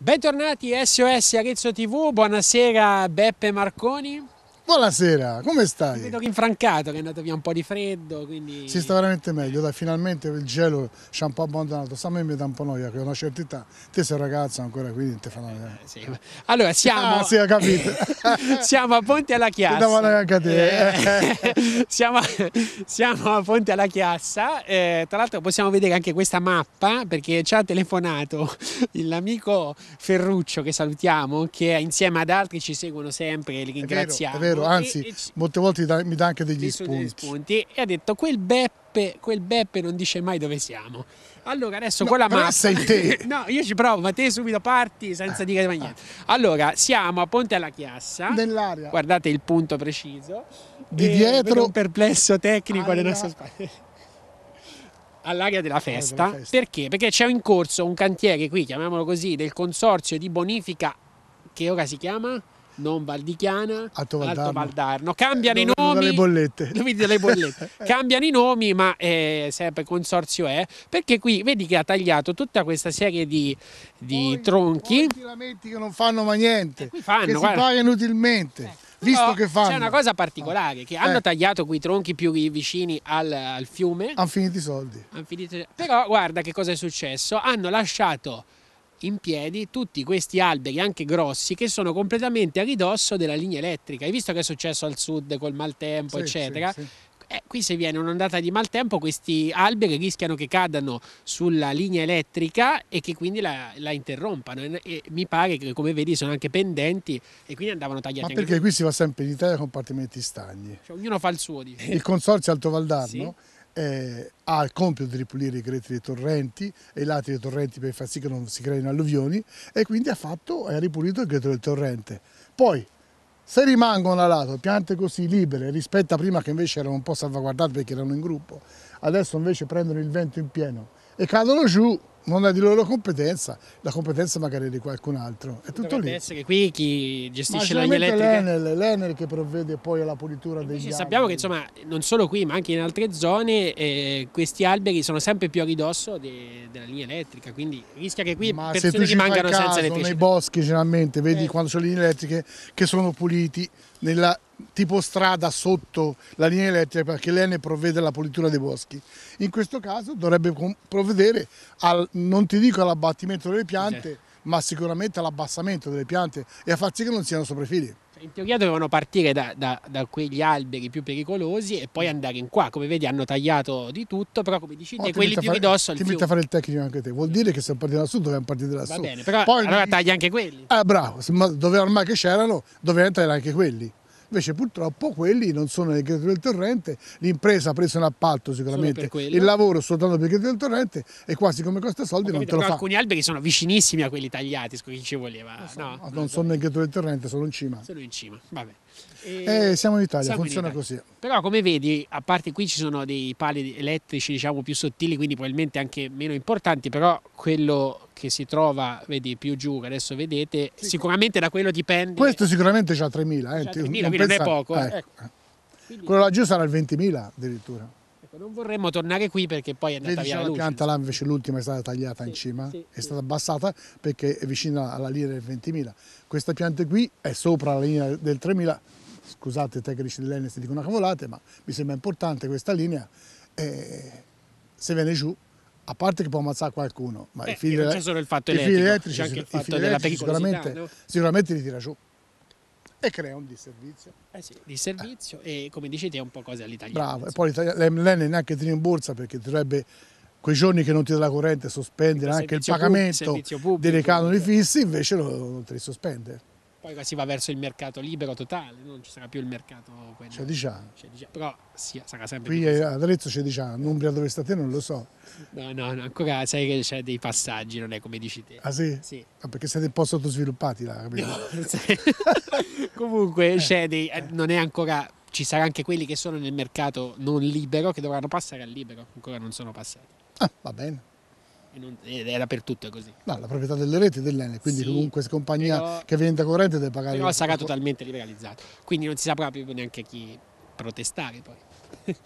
Bentornati SOS Arezzo TV, buonasera Beppe Marconi. Buonasera, come stai? Vedo che infrancato, che è andato via un po' di freddo, quindi... Si sta veramente meglio, dai, finalmente il gelo ci ha un po' abbandonato. Sta a me mi dà un po' noia, che ho una certa età. Te sei ragazzo ancora, quindi te fa noia. Eh, sì. Allora, siamo... Ah, sì, capito. siamo a Ponte alla Chiassa. Ti davo anche a te. Eh. Eh, siamo, a... siamo, a Ponte alla Chiassa. Eh, tra l'altro possiamo vedere anche questa mappa, perché ci ha telefonato l'amico Ferruccio, che salutiamo, che insieme ad altri ci seguono sempre, li ringraziamo. È vero, è vero vero, anzi e, molte volte mi dà anche degli spunti. spunti. E ha detto quel Beppe, quel Beppe non dice mai dove siamo. Allora adesso no, con la mappa... sei te! no, io ci provo, ma te subito parti senza eh, dire mai niente. Eh. Allora, siamo a Ponte alla Chiassa. Nell'area. Guardate il punto preciso. Di eh, dietro... Un perplesso tecnico alle nostre spalle all'area della festa, della festa. Perché? Perché c'è in corso un cantiere qui, chiamiamolo così, del consorzio di bonifica che ora si chiama? non Valdichiana, Alto Valdarno. Alto Valdarno. Cambiano eh, i nomi. Delle bollette. Delle bollette. Cambiano i nomi, ma eh, sempre consorzio è. Perché qui vedi che ha tagliato tutta questa serie di, di poi, tronchi. Poi lamenti che non fanno mai niente. Eh, fanno, che guarda. si pagano inutilmente. Eh. Visto che fanno. C'è una cosa particolare, che hanno eh. tagliato quei tronchi più vicini al, al fiume. Hanno finito i soldi. Han finito... Però guarda che cosa è successo. Hanno lasciato in piedi tutti questi alberi anche grossi che sono completamente a ridosso della linea elettrica. Hai visto che è successo al sud col maltempo, sì, eccetera? Sì, sì. Eh, qui se viene un'ondata di maltempo questi alberi rischiano che cadano sulla linea elettrica e che quindi la, la interrompano e, e mi pare che come vedi sono anche pendenti e quindi andavano tagliati. Ma perché qui si va sempre in Italia a compartimenti stagni? Cioè, ognuno fa il suo. Diciamo. Il consorzio Alto Valdarno sì eh, ha il compito di ripulire i greti dei torrenti e i lati dei torrenti per far sì che non si creino alluvioni e quindi ha, fatto, e ha ripulito il greto del torrente. Poi se rimangono a lato piante così libere rispetto a prima che invece erano un po' salvaguardate perché erano in gruppo, adesso invece prendono il vento in pieno e cadono giù, non è di loro competenza, la competenza magari è di qualcun altro. È tutto Dovrebbe lì. essere qui chi gestisce la elettriche. L'Enel, L'Enel che provvede poi alla pulitura degli alberi. Sappiamo che insomma, non solo qui ma anche in altre zone eh, questi alberi sono sempre più a ridosso de, della linea elettrica, quindi rischia che qui ma persone rimangano senza elettricità. Ma nei boschi generalmente, vedi eh. quando sono le linee elettriche che sono puliti nella tipo strada sotto la linea elettrica perché l'ENE provvede alla pulitura dei boschi. In questo caso dovrebbe provvedere al, non ti dico all'abbattimento delle piante, okay. ma sicuramente all'abbassamento delle piante e a far sì che non siano sopraffili. Cioè, in teoria dovevano partire da, da, da, quegli alberi più pericolosi e poi mm. andare in qua. Come vedi hanno tagliato di tutto, però come dici oh, quelli più ridosso al Ti metti a fare il tecnico anche te. Vuol dire che se partiti da sud dovevamo partire da sud. Va bene, però poi, allora tagli anche quelli. Ah, bravo. Ma dove ormai che c'erano, dovevano entrare anche quelli invece purtroppo quelli non sono nel credito del torrente, l'impresa ha preso un appalto sicuramente, il lavoro soltanto per il credito del torrente e quasi come costa soldi capito, non te lo fa. Alcuni alberghi sono vicinissimi a quelli tagliati, chi ci voleva. Non, so, no, non, non sono nel credito del torrente, sono in cima. Sono in cima, vabbè. Eh, e... Eh, siamo in Italia, siamo funziona in Italia. così. Però come vedi, a parte qui ci sono dei pali elettrici diciamo più sottili, quindi probabilmente anche meno importanti, però quello che si trova, vedi, più giù, che adesso vedete, sì. sicuramente da quello dipende. Questo sicuramente c'ha 3.000, eh. 3.000, quindi non è poco. Eh. eh ecco. Eh. Quindi... Quello laggiù sarà il 20.000 addirittura. Ecco, non vorremmo tornare qui perché poi è andata Vedi, via la, la pianta là invece l'ultima è stata tagliata sì, in cima, sì, è stata abbassata perché è vicina alla linea del 20.000. Questa pianta qui è sopra la linea del 3.000, scusate i tecnici dell'Enes dicono cavolate, ma mi sembra importante questa linea, eh, se viene giù a parte che può ammazzare qualcuno, ma Beh, i fili, non c'è solo il fatto elettrico, fili elettrici, anche il fatto della sicuramente, no? sicuramente li tira giù e crea un disservizio. Eh sì, disservizio eh. e come dici te è un po' cosa all'italiano. Bravo, e poi l'Enel neanche ti rimborsa perché dovrebbe quei giorni che non ti dà la corrente sospendere anche il pagamento pubblico, delle canoni fissi, invece lo, non te li sospende poi si va verso il mercato libero totale, non ci sarà più il mercato quello. C'è diciamo. Però sì, sarà sempre Qui ad Arezzo c'è diciamo, Umbria dove state non lo so. No, no, no ancora sai che c'è dei passaggi, non è come dici te. Ah sì? Sì. Ah, perché siete un po' sottosviluppati là, capito? No, Comunque eh, dei, eh. non è ancora ci saranno anche quelli che sono nel mercato non libero che dovranno passare al libero, ancora non sono passati. Ah, va bene era per tutto così. No, la proprietà delle reti dell'Enel, quindi sì, comunque se compagnia però, che vende corrente deve pagare... Però sarà totalmente liberalizzato, quindi non si sa proprio neanche chi protestare poi.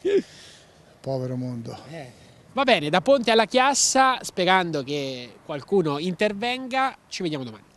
Povero mondo. Eh. Va bene, da Ponte alla Chiassa, sperando che qualcuno intervenga, ci vediamo domani.